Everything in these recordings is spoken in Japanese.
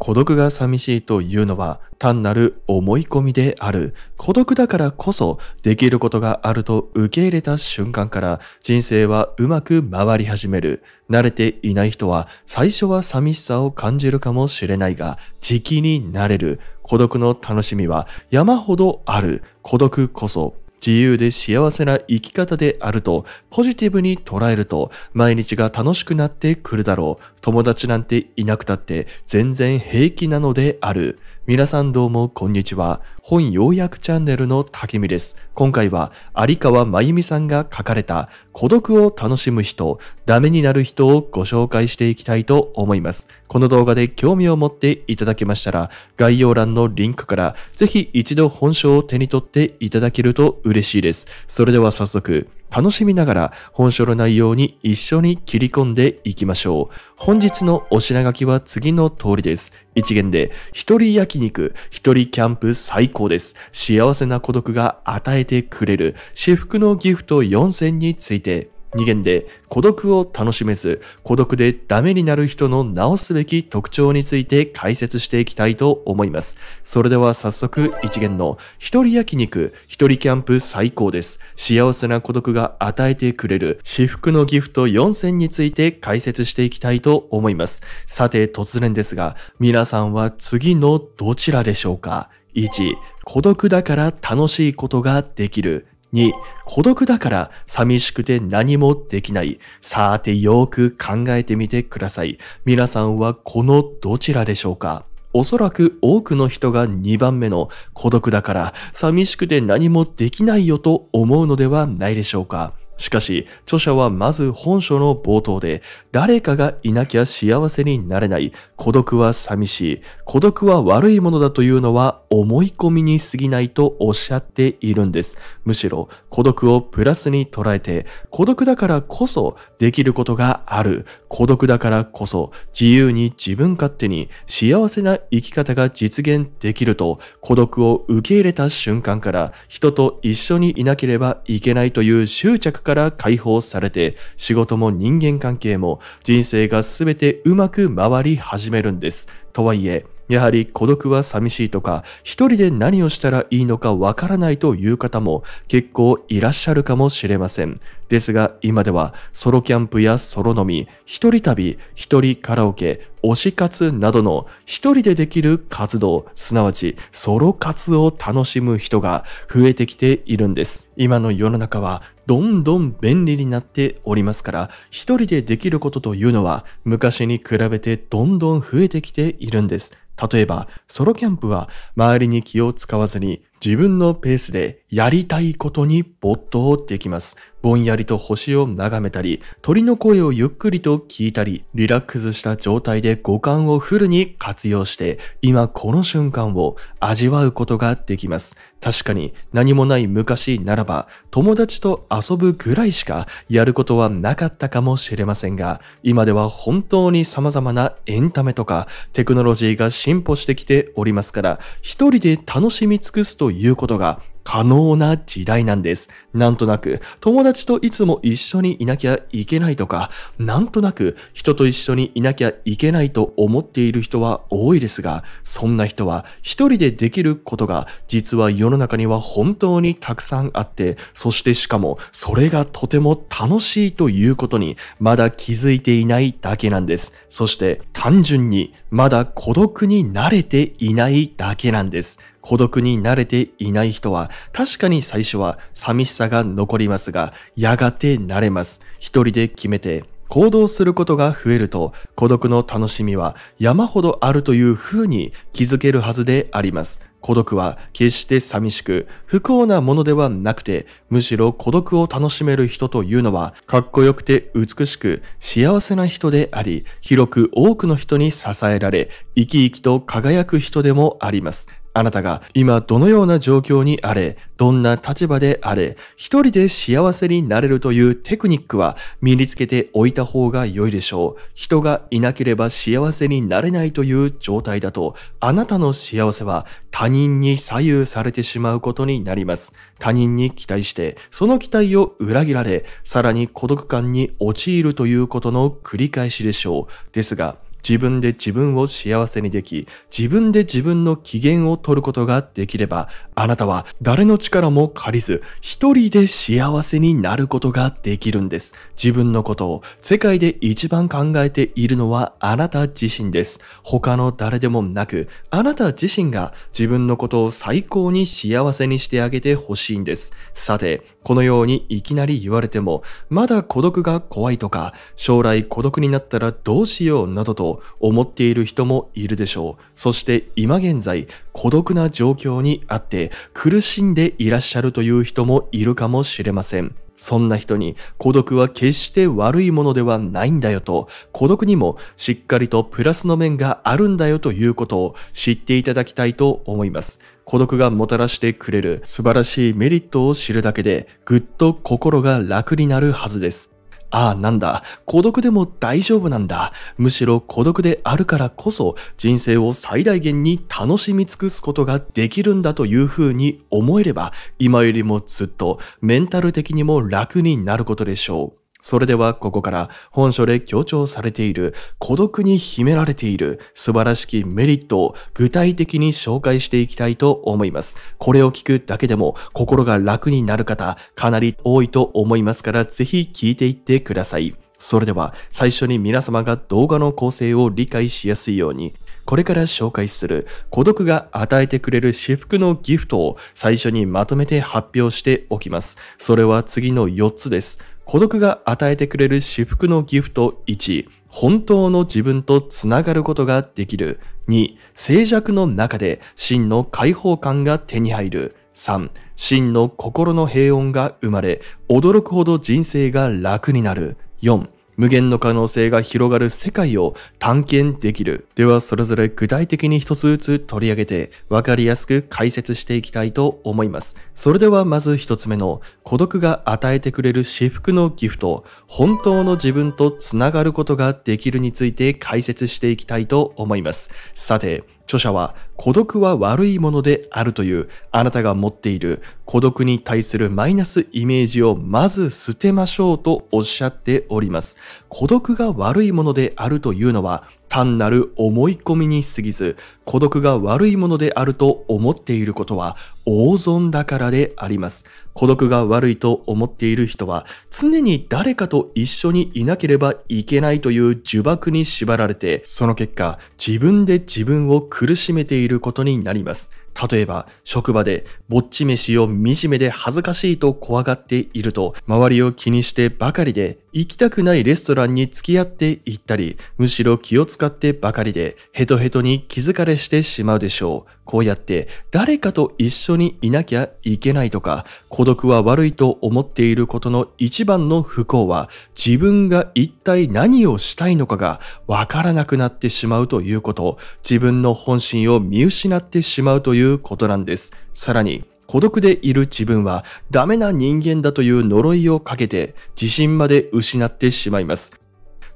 孤独が寂しいというのは単なる思い込みである。孤独だからこそできることがあると受け入れた瞬間から人生はうまく回り始める。慣れていない人は最初は寂しさを感じるかもしれないが、時期になれる。孤独の楽しみは山ほどある。孤独こそ自由で幸せな生き方であるとポジティブに捉えると毎日が楽しくなってくるだろう。友達なんていなくたって全然平気なのである。皆さんどうもこんにちは。本要約チャンネルの竹見です。今回は有川真由美さんが書かれた孤独を楽しむ人、ダメになる人をご紹介していきたいと思います。この動画で興味を持っていただけましたら概要欄のリンクからぜひ一度本書を手に取っていただけると嬉しいです。それでは早速楽しみながら本書の内容に一緒に切り込んでいきましょう。本日のお品書きは次の通りです。一元で、一人焼肉、一人キャンプ最高です。幸せな孤独が与えてくれる、至福のギフト4選について。2元で孤独を楽しめず孤独でダメになる人の直すべき特徴について解説していきたいと思います。それでは早速1元の一人焼肉、一人キャンプ最高です。幸せな孤独が与えてくれる至福のギフト4選について解説していきたいと思います。さて突然ですが皆さんは次のどちらでしょうか ?1、孤独だから楽しいことができる。2、孤独だから寂しくて何もできない。さてよく考えてみてください。皆さんはこのどちらでしょうかおそらく多くの人が2番目の孤独だから寂しくて何もできないよと思うのではないでしょうか。しかし、著者はまず本書の冒頭で、誰かがいなきゃ幸せになれない、孤独は寂しい、孤独は悪いものだというのは思い込みに過ぎないとおっしゃっているんです。むしろ、孤独をプラスに捉えて、孤独だからこそできることがある、孤独だからこそ自由に自分勝手に幸せな生き方が実現できると、孤独を受け入れた瞬間から、人と一緒にいなければいけないという執着からから解放されて、仕事も人間関係も人生が全てうまく回り始めるんです。とはいえ、やはり孤独は寂しいとか、一人で何をしたらいいのかわからないという方も結構いらっしゃるかもしれません。ですが、今ではソロキャンプやソロ飲み、一人旅、一人カラオケ、推し活などの一人でできる活動、すなわちソロ活を楽しむ人が増えてきているんです。今の世の中はどんどん便利になっておりますから、一人でできることというのは昔に比べてどんどん増えてきているんです。例えば、ソロキャンプは周りに気を使わずに自分のペースでやりたいことに没頭できます。ぼんやりと星を眺めたり、鳥の声をゆっくりと聞いたり、リラックスした状態で五感をフルに活用して、今この瞬間を味わうことができます。確かに何もない昔ならば、友達と遊ぶぐらいしかやることはなかったかもしれませんが、今では本当に様々なエンタメとかテクノロジーが進歩してきておりますから、一人で楽しみ尽くすということが可能な時代なんです。なんとなく、友達といつも一緒にいなきゃいけないとか、なんとなく人と一緒にいなきゃいけないと思っている人は多いですが、そんな人は一人でできることが実は世の中には本当にたくさんあって、そしてしかもそれがとても楽しいということにまだ気づいていないだけなんです。そして単純にまだ孤独に慣れていないだけなんです。孤独に慣れていない人は確かに最初は寂しさが残りますが、やがて慣れます。一人で決めて行動することが増えると孤独の楽しみは山ほどあるという風に気づけるはずであります。孤独は決して寂しく不幸なものではなくてむしろ孤独を楽しめる人というのはかっこよくて美しく幸せな人であり広く多くの人に支えられ生き生きと輝く人でもありますあなたが今どのような状況にあれ、どんな立場であれ、一人で幸せになれるというテクニックは身につけておいた方が良いでしょう。人がいなければ幸せになれないという状態だと、あなたの幸せは他人に左右されてしまうことになります。他人に期待して、その期待を裏切られ、さらに孤独感に陥るということの繰り返しでしょう。ですが、自分で自分を幸せにでき、自分で自分の機嫌を取ることができれば、あなたは誰の力も借りず、一人で幸せになることができるんです。自分のことを世界で一番考えているのはあなた自身です。他の誰でもなく、あなた自身が自分のことを最高に幸せにしてあげてほしいんです。さて、このようにいきなり言われても、まだ孤独が怖いとか、将来孤独になったらどうしようなどと、と思っている人もいるでしょう。そして今現在、孤独な状況にあって苦しんでいらっしゃるという人もいるかもしれません。そんな人に孤独は決して悪いものではないんだよと、孤独にもしっかりとプラスの面があるんだよということを知っていただきたいと思います。孤独がもたらしてくれる素晴らしいメリットを知るだけで、ぐっと心が楽になるはずです。ああなんだ、孤独でも大丈夫なんだ。むしろ孤独であるからこそ人生を最大限に楽しみ尽くすことができるんだというふうに思えれば今よりもずっとメンタル的にも楽になることでしょう。それではここから本書で強調されている孤独に秘められている素晴らしきメリットを具体的に紹介していきたいと思います。これを聞くだけでも心が楽になる方かなり多いと思いますからぜひ聞いていってください。それでは最初に皆様が動画の構成を理解しやすいようにこれから紹介する孤独が与えてくれる私服のギフトを最初にまとめて発表しておきます。それは次の4つです。孤独が与えてくれる至福のギフト1、本当の自分とつながることができる。2、静寂の中で真の解放感が手に入る。3、真の心の平穏が生まれ、驚くほど人生が楽になる。4、無限の可能性が広がる世界を探検できる。ではそれぞれ具体的に一つずつ取り上げて分かりやすく解説していきたいと思います。それではまず一つ目の孤独が与えてくれる至福のギフト、本当の自分とつながることができるについて解説していきたいと思います。さて、著者は孤独は悪いものであるというあなたが持っている孤独に対するマイナスイメージをまず捨てましょうとおっしゃっております。孤独が悪いものであるというのは単なる思い込みに過ぎず、孤独が悪いものであると思っていることは大損だからであります。孤独が悪いと思っている人は、常に誰かと一緒にいなければいけないという呪縛に縛られて、その結果、自分で自分を苦しめていることになります。例えば、職場でぼっち飯を惨めで恥ずかしいと怖がっていると、周りを気にしてばかりで、行きたくないレストランに付き合って行ったり、むしろ気を使ってばかりで、ヘトヘトに気づかれしてしまうでしょう。こうやって誰かと一緒にいなきゃいけないとか、孤独は悪いと思っていることの一番の不幸は、自分が一体何をしたいのかがわからなくなってしまうということ、自分の本心を見失ってしまうということなんです。さらに、孤独でいる自分はダメな人間だという呪いをかけて自信まで失ってしまいます。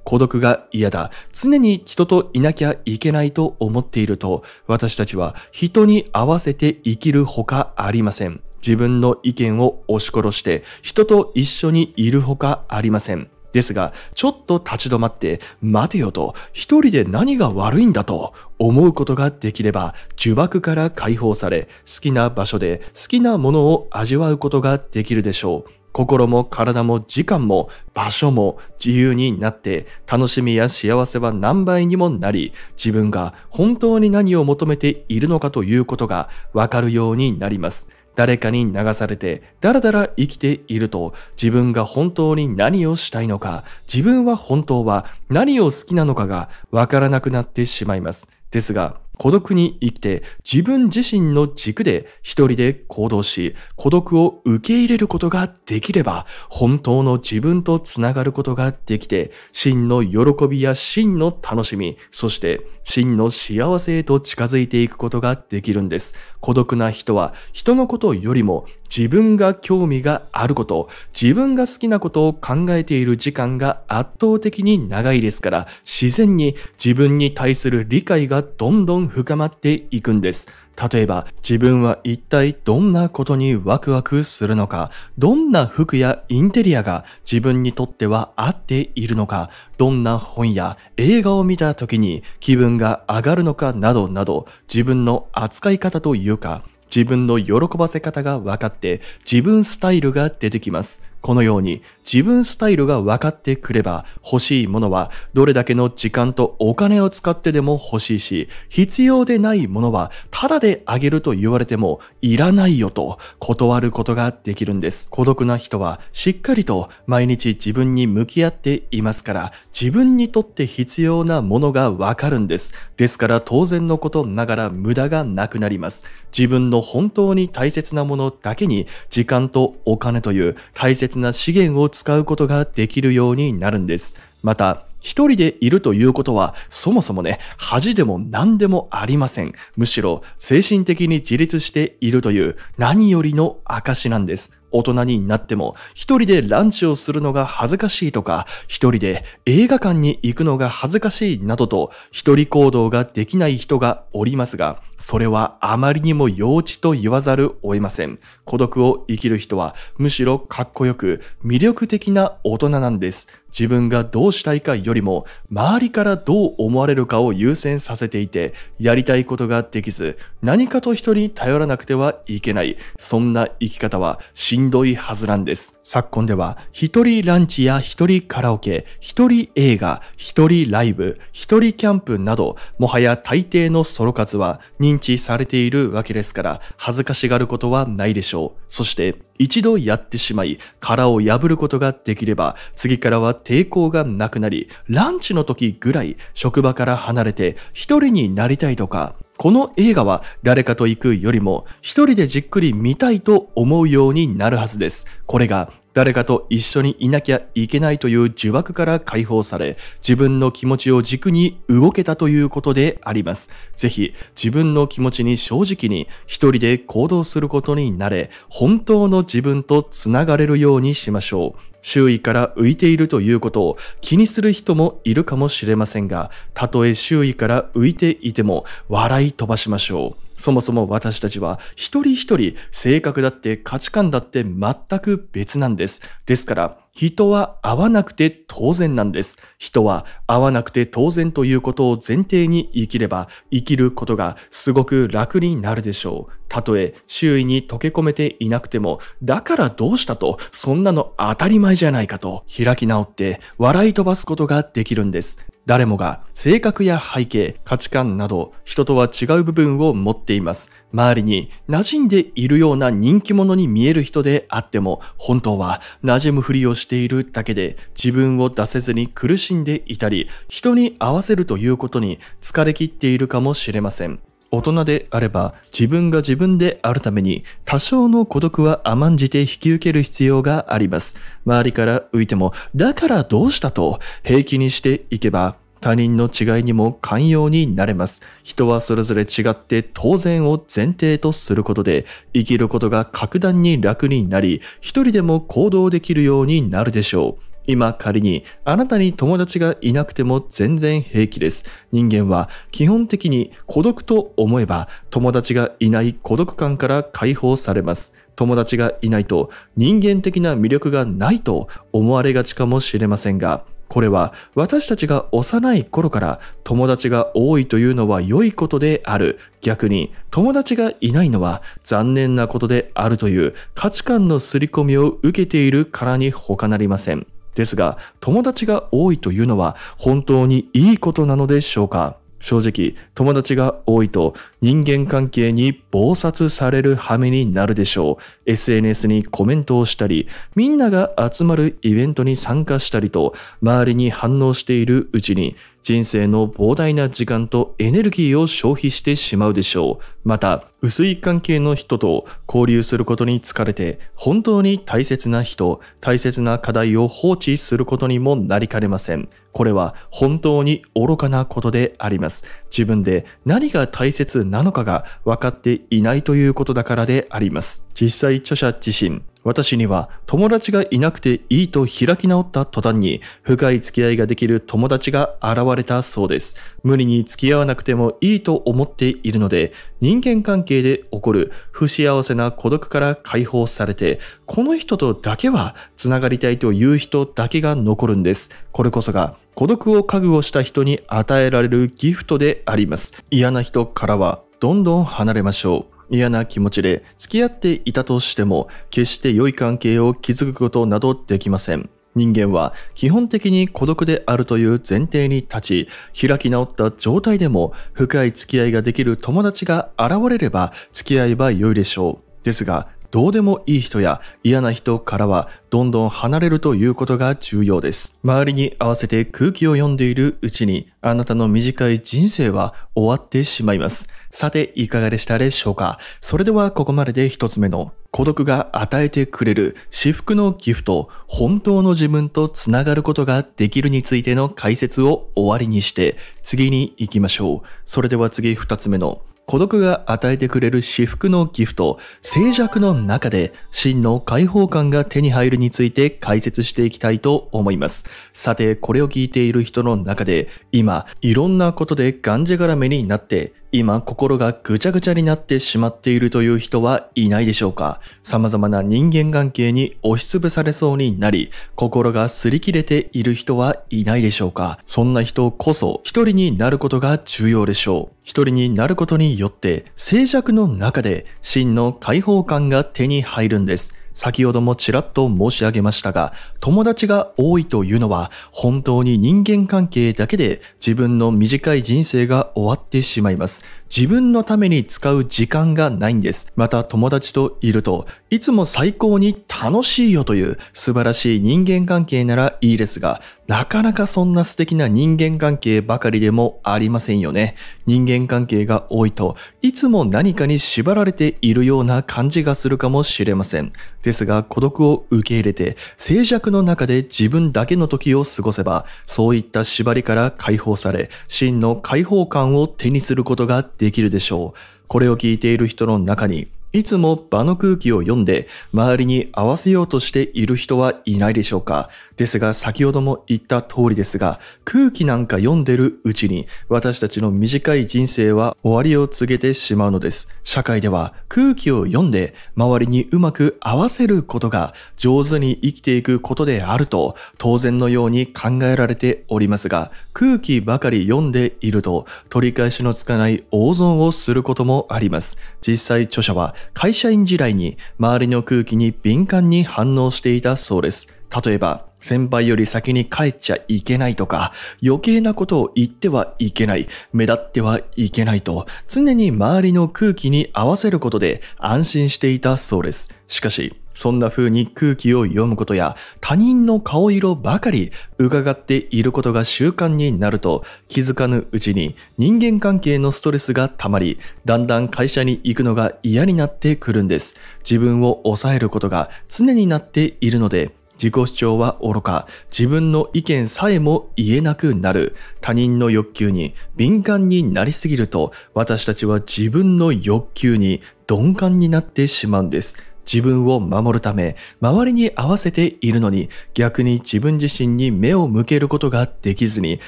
孤独が嫌だ。常に人といなきゃいけないと思っていると、私たちは人に合わせて生きるほかありません。自分の意見を押し殺して人と一緒にいるほかありません。ですが、ちょっと立ち止まって、待てよと、一人で何が悪いんだと思うことができれば、呪縛から解放され、好きな場所で好きなものを味わうことができるでしょう。心も体も時間も場所も自由になって楽しみや幸せは何倍にもなり自分が本当に何を求めているのかということがわかるようになります。誰かに流されて、だらだら生きていると、自分が本当に何をしたいのか、自分は本当は何を好きなのかがわからなくなってしまいます。ですが、孤独に生きて自分自身の軸で一人で行動し、孤独を受け入れることができれば、本当の自分とつながることができて、真の喜びや真の楽しみ、そして真の幸せへと近づいていくことができるんです。孤独な人は人のことよりも自分が興味があること、自分が好きなことを考えている時間が圧倒的に長いですから、自然に自分に対する理解がどんどん深まっていくんです。例えば、自分は一体どんなことにワクワクするのか、どんな服やインテリアが自分にとっては合っているのか、どんな本や映画を見た時に気分が上がるのかなどなど、自分の扱い方というか、自分の喜ばせ方が分かって自分スタイルが出てきます。このように自分スタイルが分かってくれば欲しいものはどれだけの時間とお金を使ってでも欲しいし必要でないものはタダであげると言われてもいらないよと断ることができるんです孤独な人はしっかりと毎日自分に向き合っていますから自分にとって必要なものがわかるんですですから当然のことながら無駄がなくなります自分の本当に大切なものだけに時間とお金という大切な資源を使うことができるようになるんです。また、一人でいるということは、そもそもね、恥でも何でもありません。むしろ、精神的に自立しているという、何よりの証なんです。大人になっても、一人でランチをするのが恥ずかしいとか、一人で映画館に行くのが恥ずかしいなどと、一人行動ができない人がおりますが、それはあまりにも幼稚と言わざるを得ません。孤独を生きる人は、むしろかっこよく、魅力的な大人なんです。自分がどうしたいかよりも、周りからどう思われるかを優先させていて、やりたいことができず、何かと人に頼らなくてはいけない。そんな生き方は、んどいはずなんです。昨今では、一人ランチや一人カラオケ、一人映画、一人ライブ、一人キャンプなど、もはや大抵のソロ活は認知されているわけですから、恥ずかしがることはないでしょう。そして、一度やってしまい、殻を破ることができれば、次からは抵抗がなくなり、ランチの時ぐらい職場から離れて一人になりたいとか、この映画は誰かと行くよりも一人でじっくり見たいと思うようになるはずです。これが誰かと一緒にいなきゃいけないという呪縛から解放され、自分の気持ちを軸に動けたということであります。ぜひ自分の気持ちに正直に一人で行動することになれ、本当の自分とつながれるようにしましょう。周囲から浮いているということを気にする人もいるかもしれませんが、たとえ周囲から浮いていても笑い飛ばしましょう。そもそも私たちは一人一人性格だって価値観だって全く別なんです。ですから人は会わなくて当然なんです。人は会わなくて当然ということを前提に生きれば、生きることがすごく楽になるでしょう。たとえ周囲に溶け込めていなくても、だからどうしたと、そんなの当たり前じゃないかと、開き直って笑い飛ばすことができるんです。誰もが性格や背景、価値観など人とは違う部分を持っています。周りに馴染んでいるような人気者に見える人であっても、本当は馴染むふりをしているだけで自分を出せずに苦しんでいたり、人に合わせるということに疲れ切っているかもしれません。大人であれば自分が自分であるために多少の孤独は甘んじて引き受ける必要があります。周りから浮いても、だからどうしたと平気にしていけば他人の違いにも寛容になれます。人はそれぞれ違って当然を前提とすることで生きることが格段に楽になり、一人でも行動できるようになるでしょう。今仮にあなたに友達がいなくても全然平気です。人間は基本的に孤独と思えば友達がいない孤独感から解放されます。友達がいないと人間的な魅力がないと思われがちかもしれませんが、これは私たちが幼い頃から友達が多いというのは良いことである。逆に友達がいないのは残念なことであるという価値観の刷り込みを受けているからに他なりません。ですが、友達が多いというのは本当にいいことなのでしょうか正直、友達が多いと人間関係に暴殺される羽目になるでしょう。SNS にコメントをしたり、みんなが集まるイベントに参加したりと、周りに反応しているうちに、人生の膨大な時間とエネルギーを消費してしまうでしょう。また、薄い関係の人と交流することに疲れて、本当に大切な人、大切な課題を放置することにもなりかねません。これは本当に愚かなことであります。自分で何が大切なのかが分かっていないということだからであります。実際著者自身、私には友達がいなくていいと開き直った途端に深い付き合いができる友達が現れたそうです。無理に付き合わなくてもいいと思っているので人間関係で起こる不幸せな孤独から解放されてこの人とだけは繋がりたいという人だけが残るんです。これこそが孤独を覚悟した人に与えられるギフトであります。嫌な人からはどんどん離れましょう。嫌な気持ちで付き合っていたとしても決して良い関係を築くことなどできません人間は基本的に孤独であるという前提に立ち開き直った状態でも深い付き合いができる友達が現れれば付き合えば良いでしょうですがどうでもいい人や嫌な人からはどんどん離れるということが重要です。周りに合わせて空気を読んでいるうちにあなたの短い人生は終わってしまいます。さて、いかがでしたでしょうかそれではここまでで一つ目の孤独が与えてくれる至福のギフト、本当の自分とつながることができるについての解説を終わりにして、次に行きましょう。それでは次二つ目の孤独が与えてくれる至福のギフト、静寂の中で真の解放感が手に入るについて解説していきたいと思います。さて、これを聞いている人の中で、今、いろんなことでがんじがらめになって、今心がぐちゃぐちゃになってしまっているという人はいないでしょうか様々な人間関係に押しつぶされそうになり、心が擦り切れている人はいないでしょうかそんな人こそ一人になることが重要でしょう。一人になることによって静寂の中で真の解放感が手に入るんです。先ほどもちらっと申し上げましたが、友達が多いというのは本当に人間関係だけで自分の短い人生が終わってしまいます。自分のために使う時間がないんです。また友達といると、いつも最高に楽しいよという素晴らしい人間関係ならいいですが、なかなかそんな素敵な人間関係ばかりでもありませんよね。人間関係が多いと、いつも何かに縛られているような感じがするかもしれません。ですが、孤独を受け入れて、静寂の中で自分だけの時を過ごせば、そういった縛りから解放され、真の解放感を手にすることがでできるでしょう。これを聞いている人の中に、いつも場の空気を読んで周りに合わせようとしている人はいないでしょうかですが先ほども言った通りですが空気なんか読んでるうちに私たちの短い人生は終わりを告げてしまうのです社会では空気を読んで周りにうまく合わせることが上手に生きていくことであると当然のように考えられておりますが空気ばかり読んでいると取り返しのつかない大損をすることもあります実際著者は会社員時代に周りの空気に敏感に反応していたそうです例えば、先輩より先に帰っちゃいけないとか、余計なことを言ってはいけない、目立ってはいけないと、常に周りの空気に合わせることで安心していたそうです。しかし、そんな風に空気を読むことや他人の顔色ばかり伺っていることが習慣になると気づかぬうちに人間関係のストレスが溜まりだんだん会社に行くのが嫌になってくるんです自分を抑えることが常になっているので自己主張は愚か、自分の意見さえも言えなくなる、他人の欲求に敏感になりすぎると、私たちは自分の欲求に鈍感になってしまうんです。自分を守るため、周りに合わせているのに、逆に自分自身に目を向けることができずに、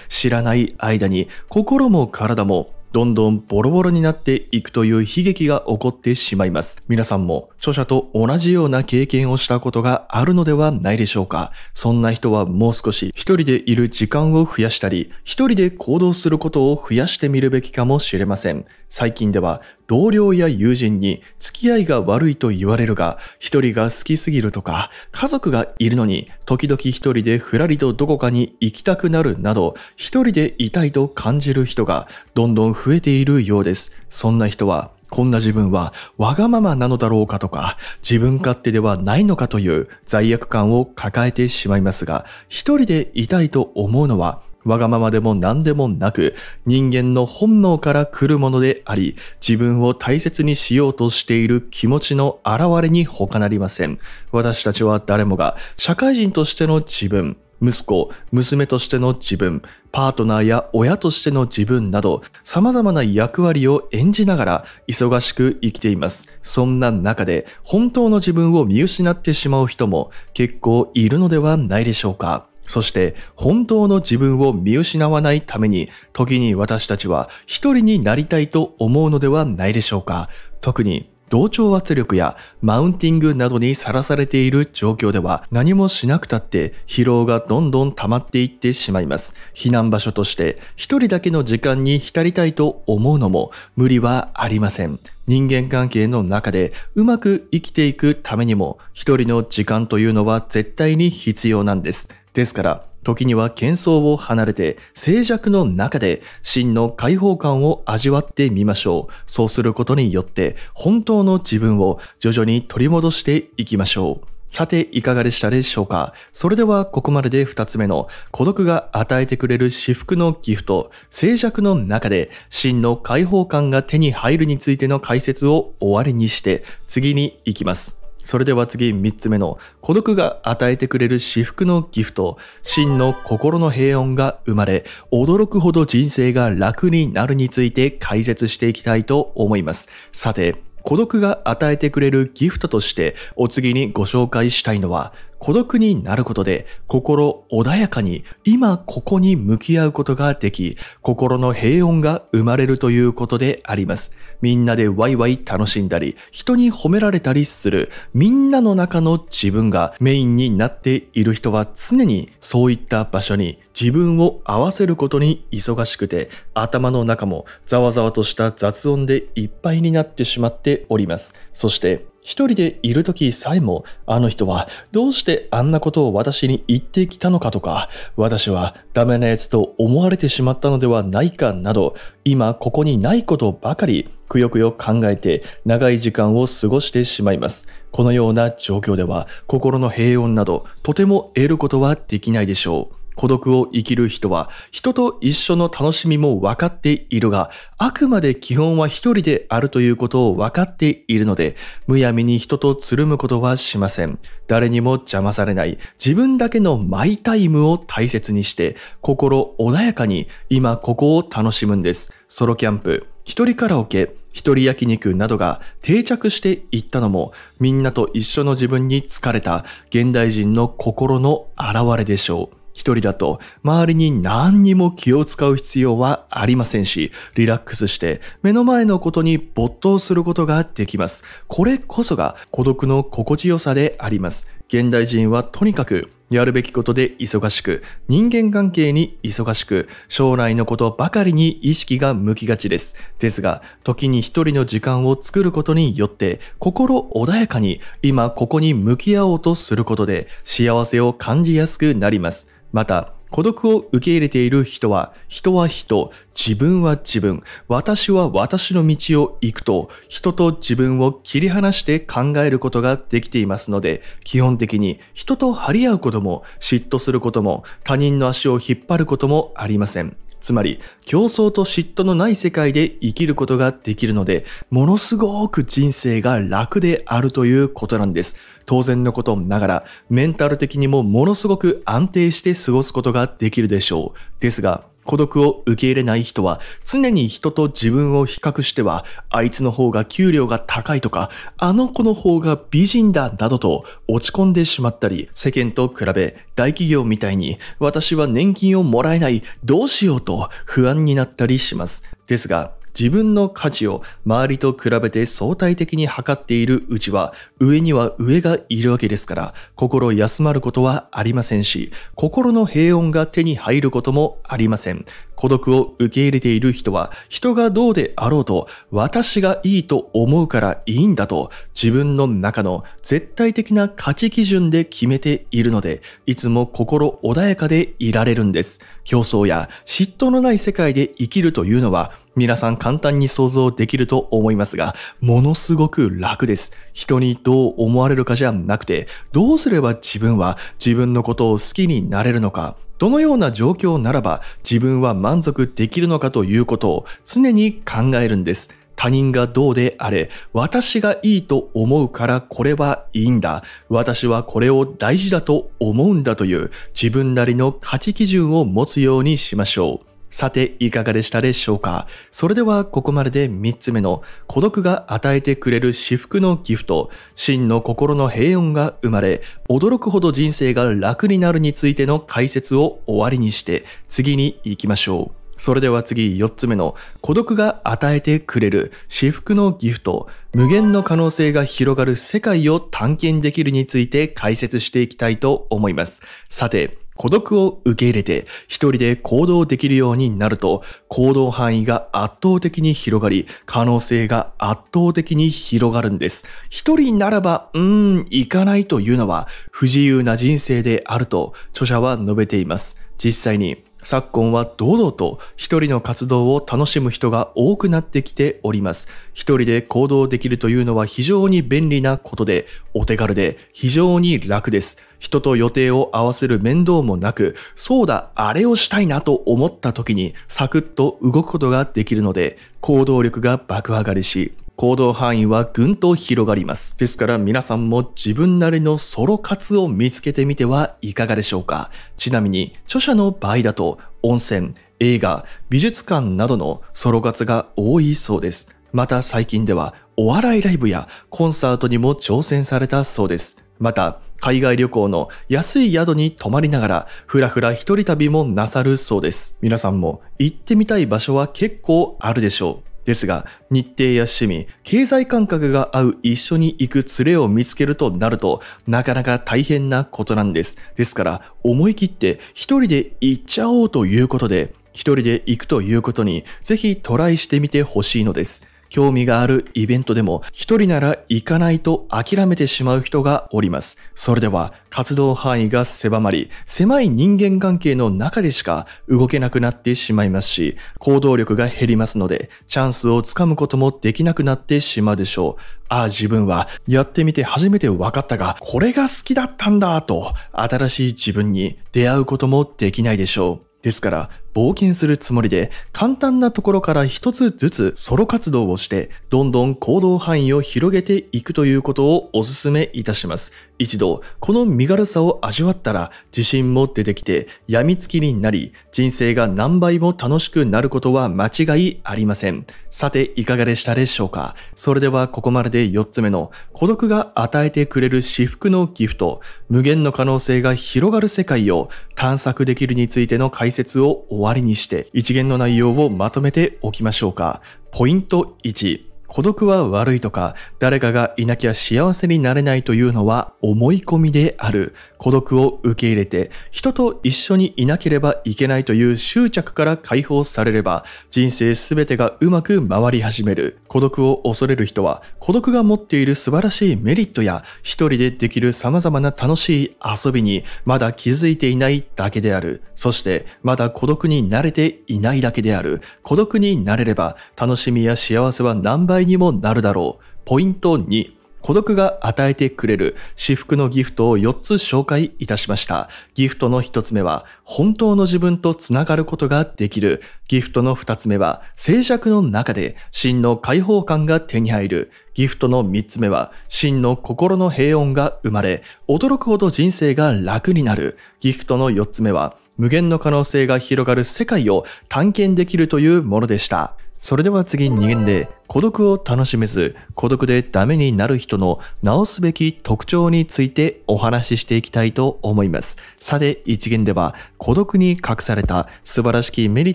知らない間に、心も体もどんどんボロボロになっていくという悲劇が起こってしまいます。皆さんも著者と同じような経験をしたことがあるのではないでしょうか。そんな人はもう少し一人でいる時間を増やしたり、一人で行動することを増やしてみるべきかもしれません。最近では同僚や友人に付き合いが悪いと言われるが、一人が好きすぎるとか、家族がいるのに、時々一人でふらりとどこかに行きたくなるなど、一人でいたいと感じる人がどんどん増増えているようです。そんな人は、こんな自分はわがままなのだろうかとか、自分勝手ではないのかという罪悪感を抱えてしまいますが、一人でいたいと思うのは、わがままでも何でもなく、人間の本能から来るものであり、自分を大切にしようとしている気持ちの表れに他なりません。私たちは誰もが、社会人としての自分、息子、娘としての自分、パートナーや親としての自分など、様々な役割を演じながら忙しく生きています。そんな中で、本当の自分を見失ってしまう人も結構いるのではないでしょうか。そして本当の自分を見失わないために時に私たちは一人になりたいと思うのではないでしょうか。特に同調圧力やマウンティングなどにさらされている状況では何もしなくたって疲労がどんどん溜まっていってしまいます。避難場所として一人だけの時間に浸りたいと思うのも無理はありません。人間関係の中でうまく生きていくためにも一人の時間というのは絶対に必要なんです。ですから時には喧騒を離れて静寂の中で真の解放感を味わってみましょう。そうすることによって本当の自分を徐々に取り戻していきましょう。さて、いかがでしたでしょうかそれでは、ここまでで2つ目の、孤独が与えてくれる至福のギフト、静寂の中で、真の解放感が手に入るについての解説を終わりにして、次に行きます。それでは次3つ目の孤独が与えてくれる至福のギフト真の心の平穏が生まれ驚くほど人生が楽になるについて解説していきたいと思いますさて孤独が与えてくれるギフトとしてお次にご紹介したいのは孤独になることで心穏やかに今ここに向き合うことができ、心の平穏が生まれるということであります。みんなでワイワイ楽しんだり、人に褒められたりする、みんなの中の自分がメインになっている人は常にそういった場所に自分を合わせることに忙しくて、頭の中もざわざわとした雑音でいっぱいになってしまっております。そして、一人でいる時さえも、あの人はどうしてあんなことを私に言ってきたのかとか、私はダメな奴と思われてしまったのではないかなど、今ここにないことばかり、くよくよ考えて長い時間を過ごしてしまいます。このような状況では心の平穏などとても得ることはできないでしょう。孤独を生きる人は人と一緒の楽しみも分かっているが、あくまで基本は一人であるということを分かっているので、むやみに人とつるむことはしません。誰にも邪魔されない自分だけのマイタイムを大切にして、心穏やかに今ここを楽しむんです。ソロキャンプ、一人カラオケ、一人焼肉などが定着していったのも、みんなと一緒の自分に疲れた現代人の心の現れでしょう。一人だと周りに何にも気を使う必要はありませんし、リラックスして目の前のことに没頭することができます。これこそが孤独の心地よさであります。現代人はとにかくやるべきことで忙しく、人間関係に忙しく、将来のことばかりに意識が向きがちです。ですが、時に一人の時間を作ることによって、心穏やかに今ここに向き合おうとすることで幸せを感じやすくなります。また、孤独を受け入れている人は、人は人、自分は自分、私は私の道を行くと、人と自分を切り離して考えることができていますので、基本的に人と張り合うことも、嫉妬することも、他人の足を引っ張ることもありません。つまり、競争と嫉妬のない世界で生きることができるので、ものすごく人生が楽であるということなんです。当然のことながら、メンタル的にもものすごく安定して過ごすことができるでしょう。ですが、孤独を受け入れない人は常に人と自分を比較しては、あいつの方が給料が高いとか、あの子の方が美人だなどと落ち込んでしまったり、世間と比べ大企業みたいに私は年金をもらえない、どうしようと不安になったりします。ですが、自分の価値を周りと比べて相対的に測っているうちは、上には上がいるわけですから、心休まることはありませんし、心の平穏が手に入ることもありません。孤独を受け入れている人は人がどうであろうと私がいいと思うからいいんだと自分の中の絶対的な価値基準で決めているのでいつも心穏やかでいられるんです。競争や嫉妬のない世界で生きるというのは皆さん簡単に想像できると思いますが、ものすごく楽です。人にどう思われるかじゃなくて、どうすれば自分は自分のことを好きになれるのか、どのような状況ならば自分は満足できるのかということを常に考えるんです。他人がどうであれ、私がいいと思うからこれはいいんだ。私はこれを大事だと思うんだという自分なりの価値基準を持つようにしましょう。さて、いかがでしたでしょうかそれでは、ここまでで3つ目の、孤独が与えてくれる至福のギフト、真の心の平穏が生まれ、驚くほど人生が楽になるについての解説を終わりにして、次に行きましょう。それでは次4つ目の孤独が与えてくれる至福のギフト無限の可能性が広がる世界を探検できるについて解説していきたいと思います。さて、孤独を受け入れて一人で行動できるようになると行動範囲が圧倒的に広がり可能性が圧倒的に広がるんです。一人ならば、うーん、行かないというのは不自由な人生であると著者は述べています。実際に昨今は堂々と一人の活動を楽しむ人が多くなってきております。一人で行動できるというのは非常に便利なことで、お手軽で非常に楽です。人と予定を合わせる面倒もなく、そうだ、あれをしたいなと思った時にサクッと動くことができるので、行動力が爆上がりし、行動範囲はぐんと広がります。ですから皆さんも自分なりのソロ活を見つけてみてはいかがでしょうか。ちなみに著者の場合だと温泉、映画、美術館などのソロ活が多いそうです。また最近ではお笑いライブやコンサートにも挑戦されたそうです。また、海外旅行の安い宿に泊まりながら、ふらふら一人旅もなさるそうです。皆さんも行ってみたい場所は結構あるでしょう。ですが、日程や趣味、経済感覚が合う一緒に行く連れを見つけるとなると、なかなか大変なことなんです。ですから、思い切って一人で行っちゃおうということで、一人で行くということに、ぜひトライしてみてほしいのです。興味があるイベントでも一人なら行かないと諦めてしまう人がおります。それでは活動範囲が狭まり、狭い人間関係の中でしか動けなくなってしまいますし、行動力が減りますので、チャンスをつかむこともできなくなってしまうでしょう。ああ、自分はやってみて初めて分かったが、これが好きだったんだと、新しい自分に出会うこともできないでしょう。ですから、冒険するつもりで、簡単なところから一つずつソロ活動をして、どんどん行動範囲を広げていくということをお勧めいたします。一度、この身軽さを味わったら、自信も出てきて、やみつきになり、人生が何倍も楽しくなることは間違いありません。さて、いかがでしたでしょうかそれではここまでで4つ目の、孤独が与えてくれる至福のギフト、無限の可能性が広がる世界を探索できるについての解説を終わ終わりにして、一元の内容をまとめておきましょうか。ポイント1、孤独は悪いとか、誰かがいなきゃ幸せになれないというのは思い込みである。孤独を受け入れて、人と一緒にいなければいけないという執着から解放されれば、人生すべてがうまく回り始める。孤独を恐れる人は、孤独が持っている素晴らしいメリットや、一人でできる様々な楽しい遊びにまだ気づいていないだけである。そして、まだ孤独に慣れていないだけである。孤独になれれば、楽しみや幸せは何倍にもなるだろう。ポイント2。孤独が与えてくれる至福のギフトを4つ紹介いたしました。ギフトの1つ目は、本当の自分とつながることができる。ギフトの2つ目は、静寂の中で真の解放感が手に入る。ギフトの3つ目は、真の心の平穏が生まれ、驚くほど人生が楽になる。ギフトの4つ目は、無限の可能性が広がる世界を探検できるというものでした。それでは次2限で孤独を楽しめず孤独でダメになる人の直すべき特徴についてお話ししていきたいと思います。さて1限では孤独に隠された素晴らしきメリッ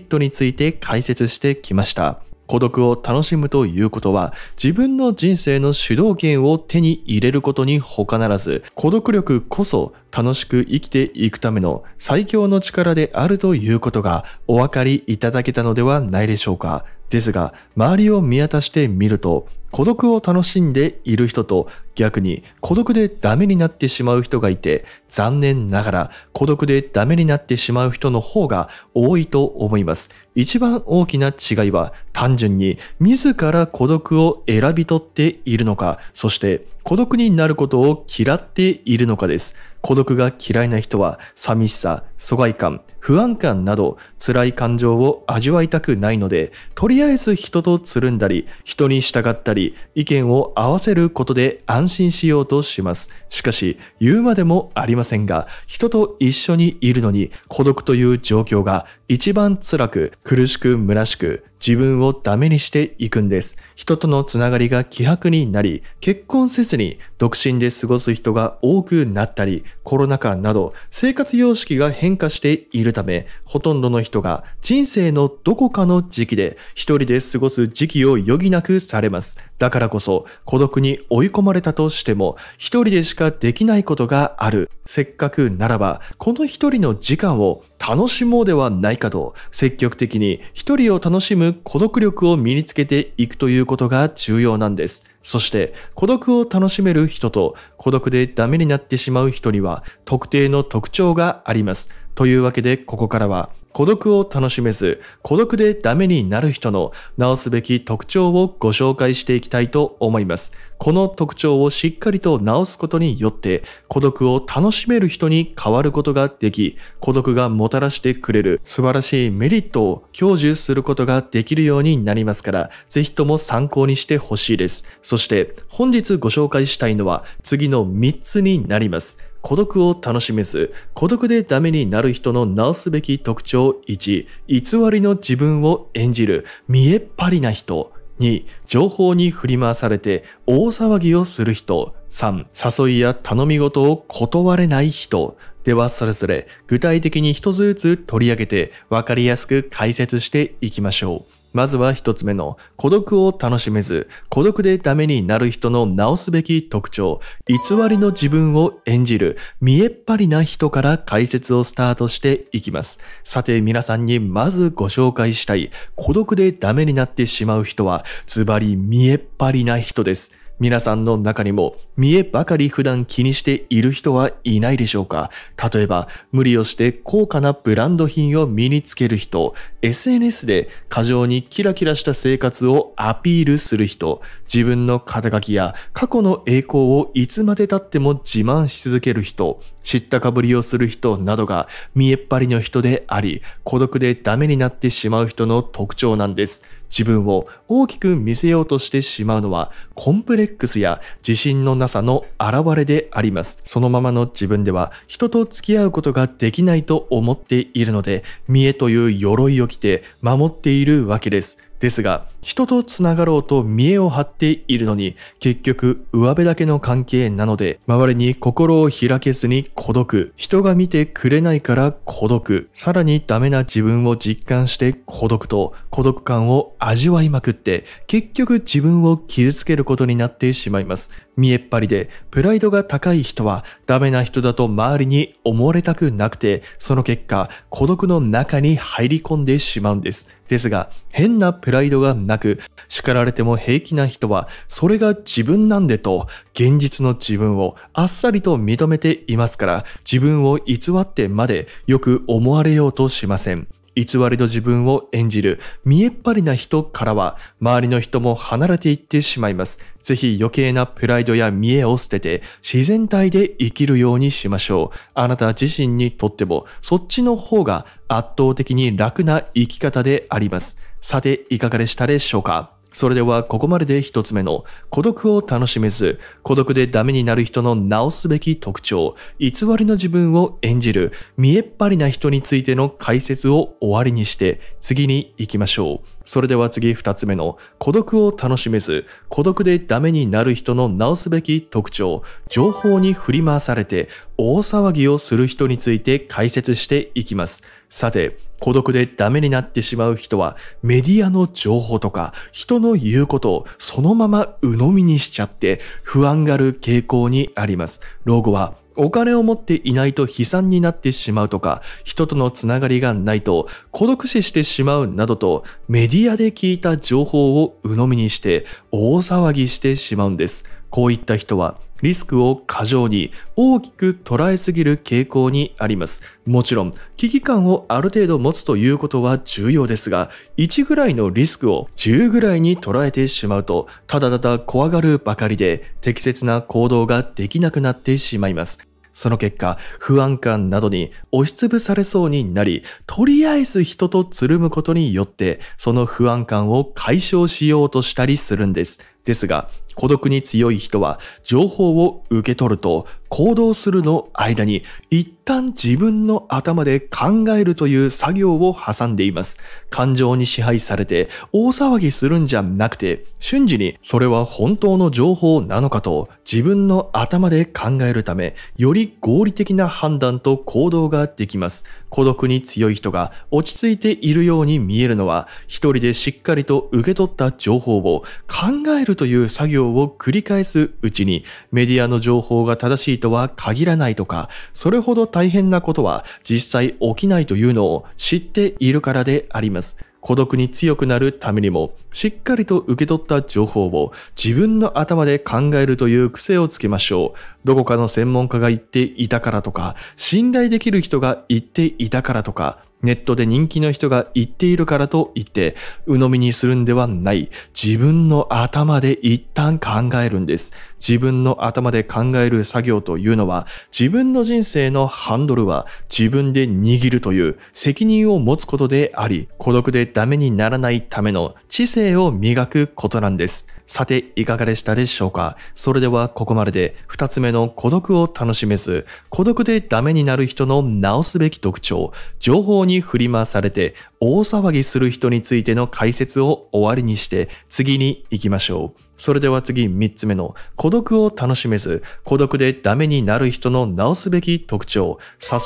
トについて解説してきました。孤独を楽しむということは、自分の人生の主導権を手に入れることに他ならず、孤独力こそ楽しく生きていくための最強の力であるということがお分かりいただけたのではないでしょうか。ですが、周りを見渡してみると、孤独を楽しんでいる人と逆に孤独でダメになってしまう人がいて残念ながら孤独でダメになってしまう人の方が多いと思います一番大きな違いは単純に自ら孤独を選び取っているのかそして孤独になることを嫌っているのかです孤独が嫌いな人は寂しさ疎外感不安感など辛い感情を味わいたくないのでとりあえず人とつるんだり人に従ったりり、意見を合わせることで安心しようとします。しかし、言うまでもありませんが、人と一緒にいるのに孤独という状況が一番辛く、苦しく、虚しく、自分をダメにしていくんです。人とのつながりが希薄になり、結婚せずに独身で過ごす人が多くなったり、コロナ禍など生活様式が変化しているため、ほとんどの人が人生のどこかの時期で一人で過ごす時期を余儀なくされます。だからこそ孤独に追い込まれたとしても、一人でしかできないことがある。せっかくならば、この一人の時間を楽しもうではないかかと積極的に一人を楽しむ孤独力を身につけていくということが重要なんです。そして孤独を楽しめる人と孤独でダメになってしまう人には特定の特徴があります。というわけでここからは孤独を楽しめず孤独でダメになる人の直すべき特徴をご紹介していきたいと思いますこの特徴をしっかりと直すことによって孤独を楽しめる人に変わることができ孤独がもたらしてくれる素晴らしいメリットを享受することができるようになりますからぜひとも参考にしてほしいですそして本日ご紹介したいのは次の3つになります孤独を楽しめず、孤独でダメになる人の直すべき特徴1、偽りの自分を演じる、見えっ張りな人。2、情報に振り回されて大騒ぎをする人。3、誘いや頼み事を断れない人。ではそれぞれ具体的に一つずつ取り上げて分かりやすく解説していきましょう。まずは一つ目の孤独を楽しめず孤独でダメになる人の直すべき特徴偽りの自分を演じる見えっ張りな人から解説をスタートしていきますさて皆さんにまずご紹介したい孤独でダメになってしまう人はズバリ見えっ張りな人です皆さんの中にも見えばかり普段気にしている人はいないでしょうか例えば無理をして高価なブランド品を身につける人 SNS で過剰にキラキラした生活をアピールする人自分の肩書きや過去の栄光をいつまでたっても自慢し続ける人知ったかぶりをする人などが見えっ張りの人であり孤独でダメになってしまう人の特徴なんです自分を大きく見せようとしてしまうのはコンプレックスや自信のなさの表れであります。そのままの自分では人と付き合うことができないと思っているので、見栄という鎧を着て守っているわけです。ですが、人とつながろうと見栄を張っているのに、結局、上辺だけの関係なので、周りに心を開けずに孤独。人が見てくれないから孤独。さらにダメな自分を実感して孤独と、孤独感を味わいまくって、結局自分を傷つけることになってしまいます。見えっ張りで、プライドが高い人は、ダメな人だと周りに思われたくなくて、その結果、孤独の中に入り込んでしまうんです。ですが、変なプライドがなく、叱られても平気な人は、それが自分なんでと、現実の自分をあっさりと認めていますから、自分を偽ってまでよく思われようとしません。偽りの自分を演じる見えっ張りな人からは周りの人も離れていってしまいます。ぜひ余計なプライドや見栄を捨てて自然体で生きるようにしましょう。あなた自身にとってもそっちの方が圧倒的に楽な生き方であります。さて、いかがでしたでしょうかそれではここまでで一つ目の孤独を楽しめず孤独でダメになる人の直すべき特徴偽りの自分を演じる見えっ張りな人についての解説を終わりにして次に行きましょうそれでは次2つ目の孤独を楽しめず孤独でダメになる人の直すべき特徴情報に振り回されて大騒ぎをする人について解説していきますさて孤独でダメになってしまう人はメディアの情報とか人の言うことをそのまま鵜呑みにしちゃって不安がる傾向にあります老後はお金を持っていないと悲惨になってしまうとか、人とのつながりがないと孤独死してしまうなどと、メディアで聞いた情報を鵜呑みにして大騒ぎしてしまうんです。こういった人はリスクを過剰に大きく捉えすぎる傾向にあります。もちろん、危機感をある程度持つということは重要ですが、1ぐらいのリスクを10ぐらいに捉えてしまうと、ただただ怖がるばかりで適切な行動ができなくなってしまいます。その結果、不安感などに押しつぶされそうになり、とりあえず人とつるむことによって、その不安感を解消しようとしたりするんです。ですが、孤独に強い人は情報を受け取ると行動するの間に一旦自分の頭で考えるという作業を挟んでいます。感情に支配されて大騒ぎするんじゃなくて瞬時にそれは本当の情報なのかと自分の頭で考えるためより合理的な判断と行動ができます。孤独に強い人が落ち着いているように見えるのは、一人でしっかりと受け取った情報を考えるという作業を繰り返すうちに、メディアの情報が正しいとは限らないとか、それほど大変なことは実際起きないというのを知っているからであります。孤独に強くなるためにも、しっかりと受け取った情報を自分の頭で考えるという癖をつけましょう。どこかの専門家が言っていたからとか、信頼できる人が言っていたからとか、ネットで人気の人が言っているからと言って、鵜呑みにするんではない。自分の頭で一旦考えるんです。自分の頭で考える作業というのは、自分の人生のハンドルは自分で握るという責任を持つことであり、孤独でダメにならないための知性を磨くことなんです。さて、いかがでしたでしょうかそれではここまでで2つ目の孤独を楽しめず、孤独でダメになる人の直すべき特徴、情報に振り回されて大騒ぎする人についての解説を終わりにして、次に行きましょう。それでは次3つ目の孤独を楽しめず、孤独でダメになる人の直すべき特徴、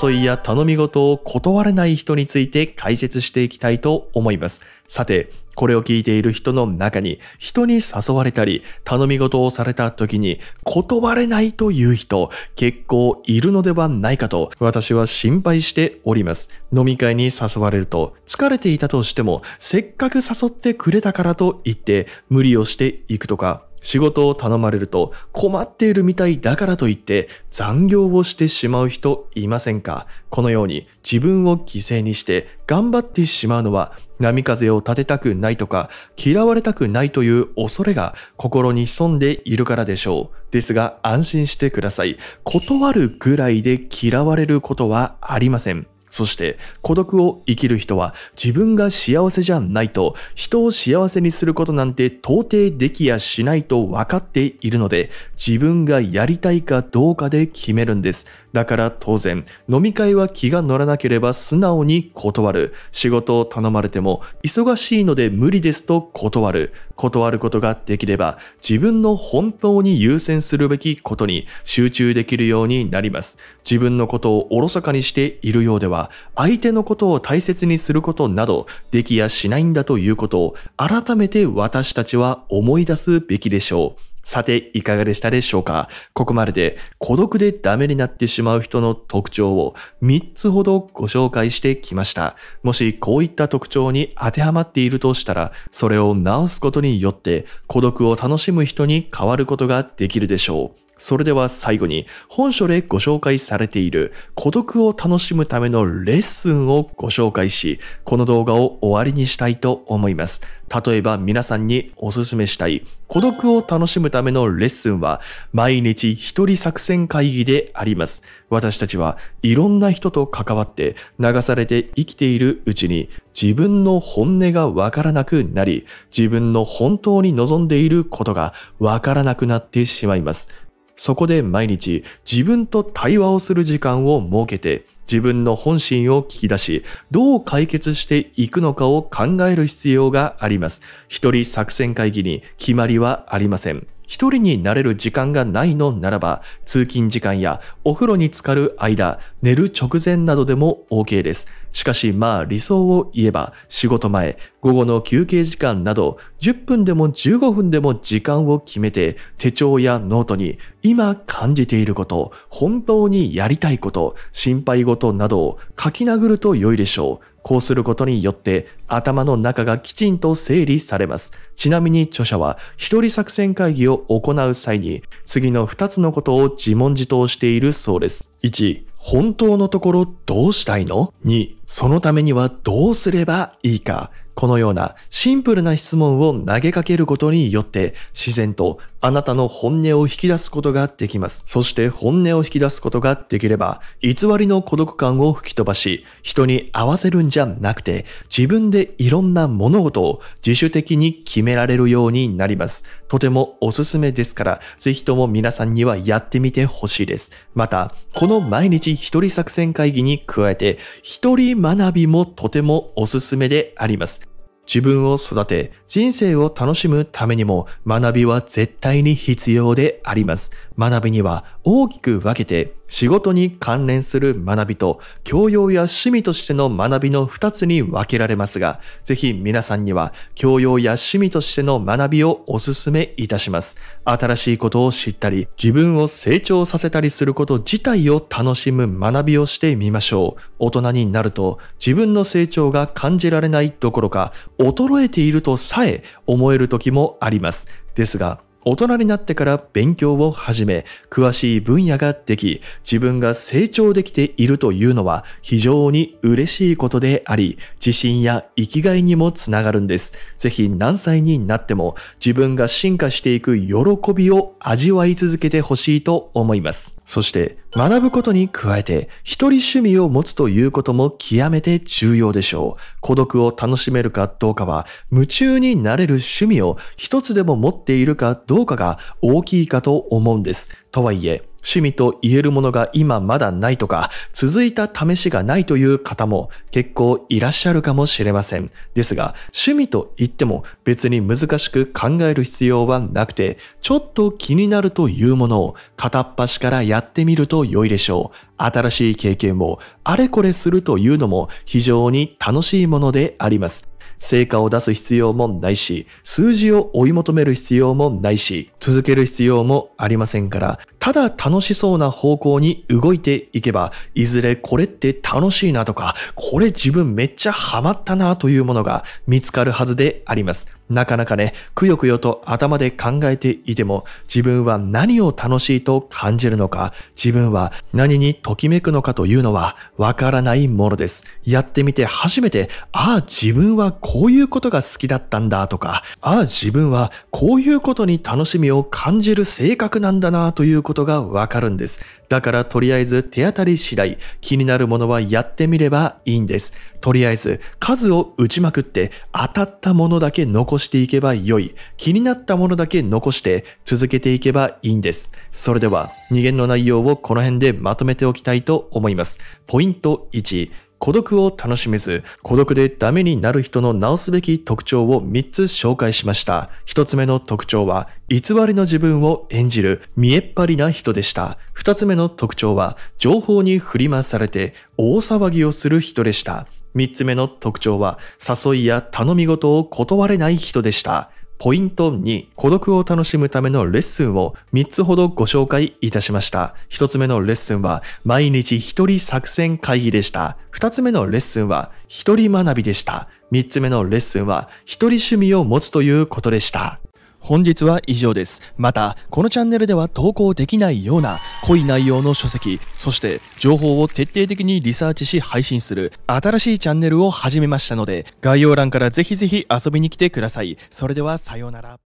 誘いや頼み事を断れない人について解説していきたいと思います。さて、これを聞いている人の中に、人に誘われたり、頼み事をされた時に断れないという人、結構いるのではないかと、私は心配しております。飲み会に誘われると、疲れていたとしても、せっかく誘ってくれたからと言って、無理をしていくとか、仕事を頼まれると困っているみたいだからといって残業をしてしまう人いませんかこのように自分を犠牲にして頑張ってしまうのは波風を立てたくないとか嫌われたくないという恐れが心に潜んでいるからでしょう。ですが安心してください。断るぐらいで嫌われることはありません。そして孤独を生きる人は自分が幸せじゃないと人を幸せにすることなんて到底できやしないと分かっているので自分がやりたいかどうかで決めるんです。だから当然飲み会は気が乗らなければ素直に断る。仕事を頼まれても忙しいので無理ですと断る。断ることができれば自分の本当に優先するべきことに集中できるようになります。自分のことをおろそかにしているようでは相手のことを大切にすることなどできやしないんだということを改めて私たちは思い出すべきでしょう。さて、いかがでしたでしょうかここまでで孤独でダメになってしまう人の特徴を3つほどご紹介してきました。もしこういった特徴に当てはまっているとしたら、それを直すことによって孤独を楽しむ人に変わることができるでしょう。それでは最後に本書でご紹介されている孤独を楽しむためのレッスンをご紹介し、この動画を終わりにしたいと思います。例えば皆さんにお勧めしたい孤独を楽しむためのレッスンは毎日一人作戦会議であります。私たちはいろんな人と関わって流されて生きているうちに自分の本音がわからなくなり、自分の本当に望んでいることがわからなくなってしまいます。そこで毎日自分と対話をする時間を設けて、自分の本心を聞き出し、どう解決していくのかを考える必要があります。一人作戦会議に決まりはありません。一人になれる時間がないのならば、通勤時間やお風呂に浸かる間、寝る直前などでも OK です。しかしまあ理想を言えば仕事前、午後の休憩時間など10分でも15分でも時間を決めて手帳やノートに今感じていること、本当にやりたいこと、心配事などを書き殴ると良いでしょう。こうすることによって頭の中がきちんと整理されます。ちなみに著者は一人作戦会議を行う際に次の2つのことを自問自答しているそうです。1、本当のところどうしたいのに、そのためにはどうすればいいかこのようなシンプルな質問を投げかけることによって自然とあなたの本音を引き出すことができます。そして本音を引き出すことができれば、偽りの孤独感を吹き飛ばし、人に合わせるんじゃなくて、自分でいろんな物事を自主的に決められるようになります。とてもおすすめですから、ぜひとも皆さんにはやってみてほしいです。また、この毎日一人作戦会議に加えて、一人学びもとてもおすすめであります。自分を育て、人生を楽しむためにも学びは絶対に必要であります。学びには大きく分けて仕事に関連する学びと教養や趣味としての学びの2つに分けられますが、ぜひ皆さんには教養や趣味としての学びをお勧めいたします。新しいことを知ったり、自分を成長させたりすること自体を楽しむ学びをしてみましょう。大人になると自分の成長が感じられないどころか衰えているとさえ思える時もあります。ですが、大人になってから勉強を始め、詳しい分野ができ、自分が成長できているというのは非常に嬉しいことであり、自信や生きがいにもつながるんです。ぜひ何歳になっても自分が進化していく喜びを味わい続けてほしいと思います。そして、学ぶことに加えて、一人趣味を持つということも極めて重要でしょう。孤独を楽しめるかどうかは、夢中になれる趣味を一つでも持っているかどうかが大きいかと思うんです。とはいえ、趣味と言えるものが今まだないとか、続いた試しがないという方も結構いらっしゃるかもしれません。ですが、趣味と言っても別に難しく考える必要はなくて、ちょっと気になるというものを片っ端からやってみると良いでしょう。新しい経験をあれこれするというのも非常に楽しいものであります。成果を出す必要もないし、数字を追い求める必要もないし、続ける必要もありませんから、ただ楽しそうな方向に動いていけば、いずれこれって楽しいなとか、これ自分めっちゃハマったなというものが見つかるはずであります。なかなかね、くよくよと頭で考えていても、自分は何を楽しいと感じるのか、自分は何にときめくのかというのはわからないものです。やってみて初めて、ああ、自分はこういうことが好きだったんだとか、ああ、自分はこういうことに楽しみを感じる性格なんだなということがわかるんです。だからとりあえず手当たり次第、気になるものはやってみればいいんです。とりあえず数を打ちまくって当たったものだけ残していけば良い。気になったものだけ残して続けていけばいいんです。それでは、2限の内容をこの辺でまとめておきたいと思います。ポイント1、孤独を楽しめず、孤独でダメになる人の直すべき特徴を3つ紹介しました。1つ目の特徴は、偽りの自分を演じる見えっ張りな人でした。2つ目の特徴は、情報に振り回されて大騒ぎをする人でした。3つ目の特徴は、誘いや頼み事を断れない人でした。ポイント2、孤独を楽しむためのレッスンを3つほどご紹介いたしました。1つ目のレッスンは、毎日1人作戦会議でした。2つ目のレッスンは、1人学びでした。3つ目のレッスンは、1人趣味を持つということでした。本日は以上です。また、このチャンネルでは投稿できないような濃い内容の書籍、そして情報を徹底的にリサーチし配信する新しいチャンネルを始めましたので、概要欄からぜひぜひ遊びに来てください。それではさようなら。